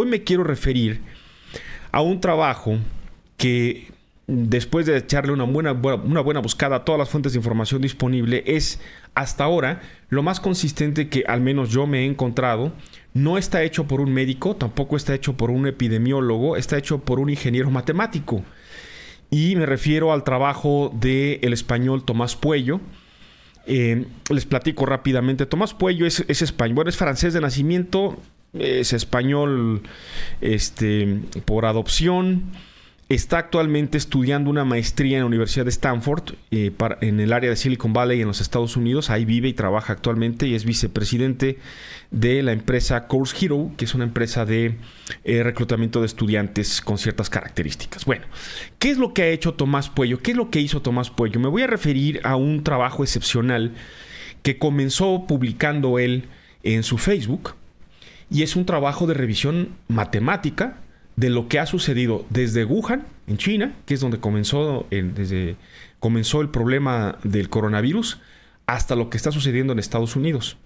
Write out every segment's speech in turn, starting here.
Hoy me quiero referir a un trabajo que después de echarle una buena, una buena buscada a todas las fuentes de información disponible, es hasta ahora lo más consistente que al menos yo me he encontrado. No está hecho por un médico, tampoco está hecho por un epidemiólogo, está hecho por un ingeniero matemático. Y me refiero al trabajo del español Tomás Puello. Eh, les platico rápidamente. Tomás Puello es, español, es francés de nacimiento, es español este, por adopción. Está actualmente estudiando una maestría en la Universidad de Stanford eh, en el área de Silicon Valley en los Estados Unidos. Ahí vive y trabaja actualmente y es vicepresidente de la empresa Course Hero, que es una empresa de eh, reclutamiento de estudiantes con ciertas características. Bueno, ¿qué es lo que ha hecho Tomás Puello? ¿Qué es lo que hizo Tomás Puello? Me voy a referir a un trabajo excepcional que comenzó publicando él en su Facebook y es un trabajo de revisión matemática de lo que ha sucedido desde Wuhan, en China, que es donde comenzó, el, desde, comenzó el problema del coronavirus, hasta lo que está sucediendo en Estados Unidos.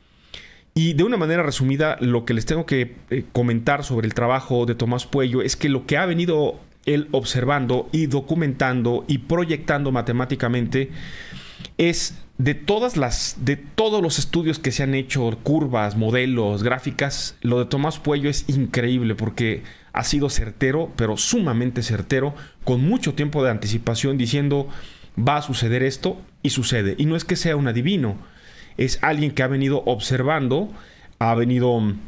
Y de una manera resumida, lo que les tengo que eh, comentar sobre el trabajo de Tomás Puello es que lo que ha venido él observando y documentando y proyectando matemáticamente es de todas las de todos los estudios que se han hecho, curvas, modelos, gráficas, lo de Tomás Puello es increíble porque ha sido certero, pero sumamente certero, con mucho tiempo de anticipación diciendo va a suceder esto y sucede. Y no es que sea un adivino, es alguien que ha venido observando, ha venido mm,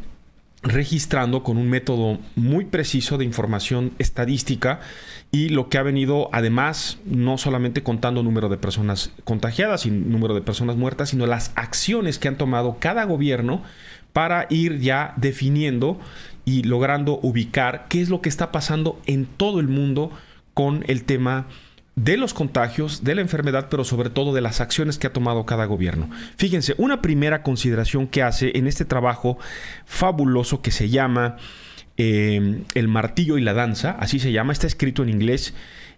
registrando con un método muy preciso de información estadística y lo que ha venido además no solamente contando número de personas contagiadas y número de personas muertas, sino las acciones que han tomado cada gobierno para ir ya definiendo y logrando ubicar qué es lo que está pasando en todo el mundo con el tema de los contagios, de la enfermedad, pero sobre todo de las acciones que ha tomado cada gobierno. Fíjense, una primera consideración que hace en este trabajo fabuloso que se llama eh, El martillo y la danza, así se llama, está escrito en inglés,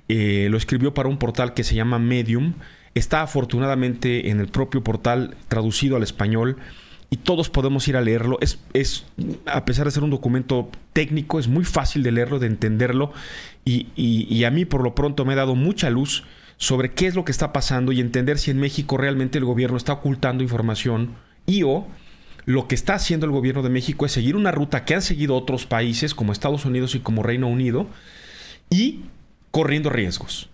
eh, lo escribió para un portal que se llama Medium, está afortunadamente en el propio portal traducido al español todos podemos ir a leerlo. Es, es, a pesar de ser un documento técnico, es muy fácil de leerlo, de entenderlo y, y a mí por lo pronto me ha dado mucha luz sobre qué es lo que está pasando y entender si en México realmente el gobierno está ocultando información y o lo que está haciendo el gobierno de México es seguir una ruta que han seguido otros países como Estados Unidos y como Reino Unido y corriendo riesgos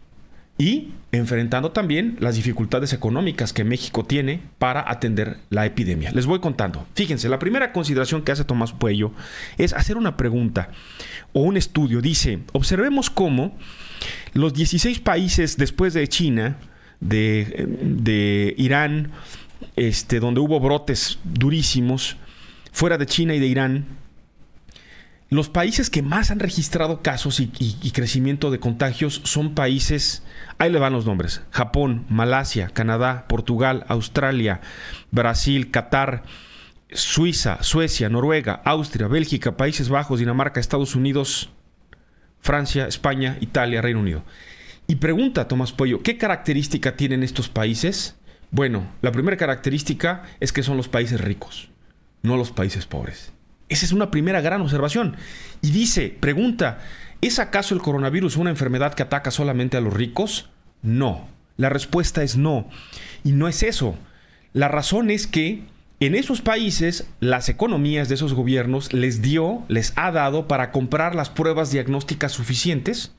y enfrentando también las dificultades económicas que México tiene para atender la epidemia. Les voy contando. Fíjense, la primera consideración que hace Tomás Puello es hacer una pregunta o un estudio. Dice, observemos cómo los 16 países después de China, de, Irán, este, donde hubo brotes durísimos, fuera de China y de Irán, los países que más han registrado casos y, crecimiento de contagios son países, ahí le van los nombres, Japón, Malasia, Canadá, Portugal, Australia, Brasil, Qatar, Suiza, Suecia, Noruega, Austria, Bélgica, Países Bajos, Dinamarca, Estados Unidos, Francia, España, Italia, Reino Unido. Y pregunta Tomás Pollo, ¿qué característica tienen estos países? Bueno, la primera característica es que son los países ricos, no los países pobres. Esa es una primera gran observación. Y dice, pregunta, ¿es acaso el coronavirus una enfermedad que ataca solamente a los ricos? No. La respuesta es no. Y no es eso. La razón es que en esos países, las economías de esos gobiernos les dio, les ha dado para comprar las pruebas diagnósticas suficientes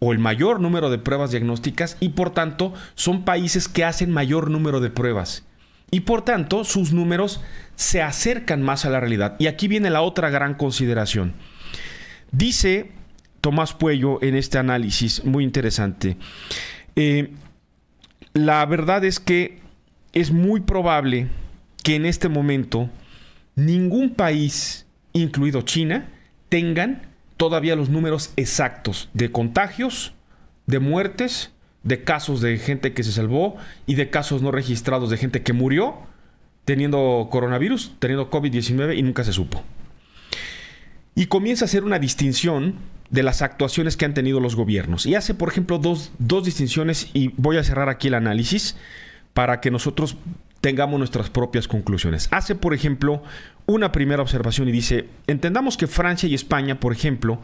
o el mayor número de pruebas diagnósticas y por tanto son países que hacen mayor número de pruebas y por tanto sus números se acercan más a la realidad. Y aquí viene la otra gran consideración. Dice Tomás Puello en este análisis muy interesante, eh, la verdad es que es muy probable que en este momento ningún país, incluido China, tengan todavía los números exactos de contagios, de muertes de casos de gente que se salvó y de casos no registrados de gente que murió teniendo coronavirus, teniendo COVID-19 y nunca se supo. Y comienza a hacer una distinción de las actuaciones que han tenido los gobiernos. Y hace, por ejemplo, dos, dos distinciones y voy a cerrar aquí el análisis para que nosotros tengamos nuestras propias conclusiones. Hace, por ejemplo, una primera observación y dice, entendamos que Francia y España, por ejemplo,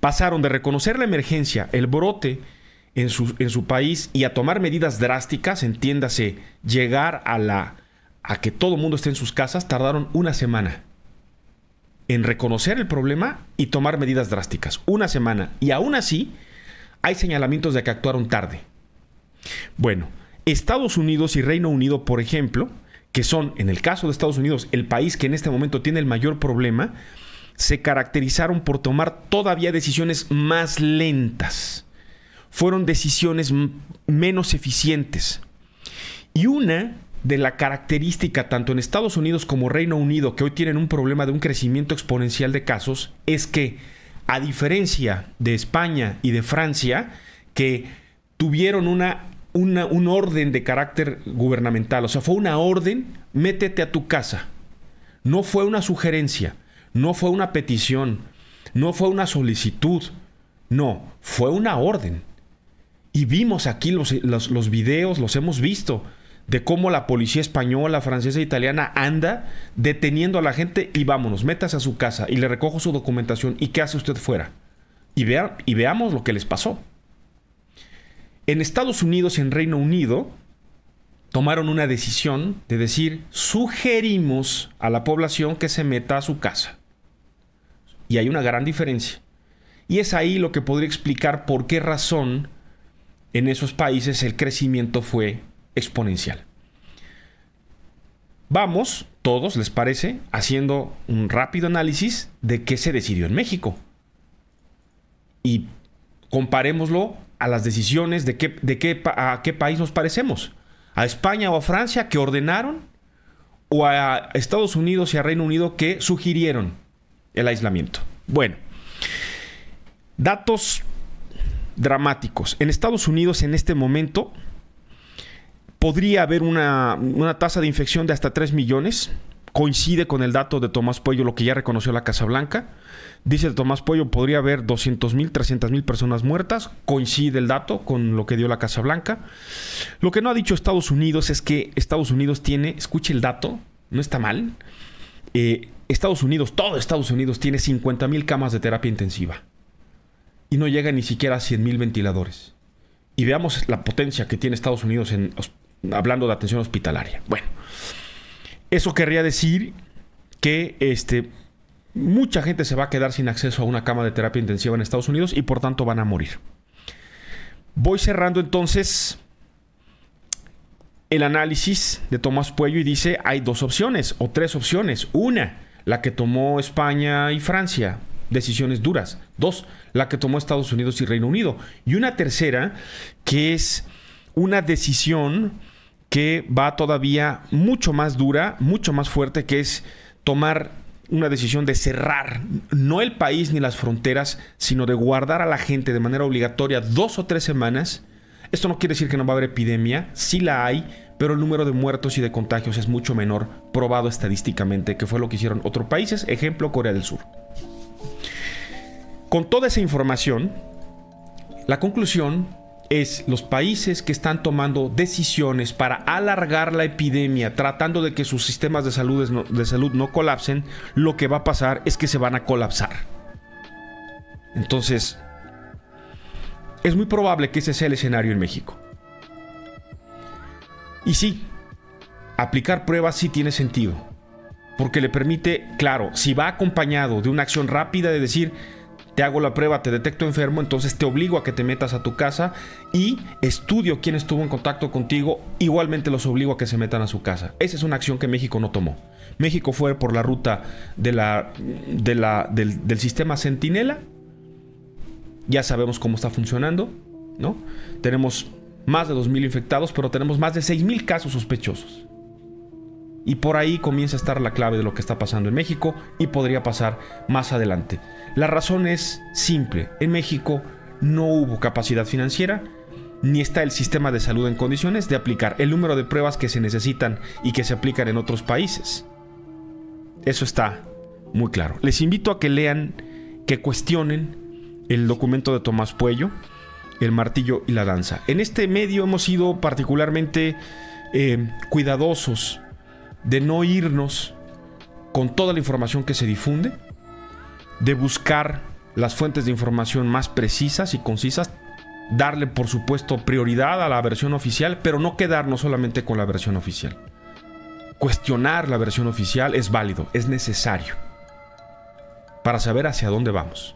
pasaron de reconocer la emergencia, el brote, en su, país y a tomar medidas drásticas, entiéndase, llegar a la a que todo el mundo esté en sus casas, tardaron una semana en reconocer el problema y tomar medidas drásticas. Una semana. Y aún así, hay señalamientos de que actuaron tarde. Bueno, Estados Unidos y Reino Unido, por ejemplo, que son, en el caso de Estados Unidos, el país que en este momento tiene el mayor problema, se caracterizaron por tomar todavía decisiones más lentas fueron decisiones menos eficientes. Y una de la característica tanto en Estados Unidos como Reino Unido, que hoy tienen un problema de un crecimiento exponencial de casos, es que, a diferencia de España y de Francia, que tuvieron una, un orden de carácter gubernamental, o sea, fue una orden, métete a tu casa. No fue una sugerencia, no fue una petición, no fue una solicitud, no, fue una orden. Y vimos aquí los, los videos, los hemos visto, de cómo la policía española, francesa e italiana anda deteniendo a la gente y vámonos, métase a su casa y le recojo su documentación y qué hace usted fuera. Y, y veamos lo que les pasó. En Estados Unidos y en Reino Unido tomaron una decisión de decir, sugerimos a la población que se meta a su casa. Y hay una gran diferencia. Y es ahí lo que podría explicar por qué razón en esos países el crecimiento fue exponencial. Vamos, todos, ¿les parece?, haciendo un rápido análisis de qué se decidió en México. Y comparémoslo a las decisiones de, qué, de a qué país nos parecemos. A España o a Francia que ordenaron o a Estados Unidos y a Reino Unido que sugirieron el aislamiento. Bueno, datos dramáticos. En Estados Unidos en este momento podría haber una, tasa de infección de hasta 3 millones. Coincide con el dato de Tomás Pollo, lo que ya reconoció la Casa Blanca. Dice Tomás Pollo, podría haber 200 mil, mil personas muertas. Coincide el dato con lo que dio la Casa Blanca. Lo que no ha dicho Estados Unidos es que Estados Unidos tiene, escuche el dato, no está mal. Eh, Estados Unidos, todo Estados Unidos tiene 50.000 camas de terapia intensiva y no llega ni siquiera a 100.000 ventiladores. Y veamos la potencia que tiene Estados Unidos en, hablando de atención hospitalaria. Bueno, eso querría decir que este, mucha gente se va a quedar sin acceso a una cama de terapia intensiva en Estados Unidos y por tanto van a morir. Voy cerrando entonces el análisis de Tomás Puello y dice hay dos opciones o tres opciones. Una, la que tomó España y Francia, decisiones duras. Dos, la que tomó Estados Unidos y Reino Unido. Y una tercera, que es una decisión que va todavía mucho más dura, mucho más fuerte, que es tomar una decisión de cerrar no el país ni las fronteras, sino de guardar a la gente de manera obligatoria dos o tres semanas. Esto no quiere decir que no va a haber epidemia, sí la hay, pero el número de muertos y de contagios es mucho menor, probado estadísticamente, que fue lo que hicieron otros países, ejemplo Corea del Sur. Con toda esa información, la conclusión es los países que están tomando decisiones para alargar la epidemia, tratando de que sus sistemas de salud, de salud no colapsen, lo que va a pasar es que se van a colapsar. Entonces, es muy probable que ese sea el escenario en México. Y sí, aplicar pruebas sí tiene sentido, porque le permite, claro, si va acompañado de una acción rápida de decir, te hago la prueba, te detecto enfermo, entonces te obligo a que te metas a tu casa y estudio quién estuvo en contacto contigo, igualmente los obligo a que se metan a su casa. Esa es una acción que México no tomó. México fue por la ruta del, sistema Centinela. Ya sabemos cómo está funcionando, ¿no? Tenemos más de 2.000 infectados, pero tenemos más de 6.000 casos sospechosos. Y por ahí comienza a estar la clave de lo que está pasando en México y podría pasar más adelante. La razón es simple. En México no hubo capacidad financiera ni está el sistema de salud en condiciones de aplicar el número de pruebas que se necesitan y que se aplican en otros países. Eso está muy claro. Les invito a que lean, que cuestionen el documento de Tomás Puello, El martillo y la danza. En este medio hemos sido particularmente eh, cuidadosos de no irnos con toda la información que se difunde, de buscar las fuentes de información más precisas y concisas, darle por supuesto prioridad a la versión oficial, pero no quedarnos solamente con la versión oficial. Cuestionar la versión oficial es válido, es necesario para saber hacia dónde vamos.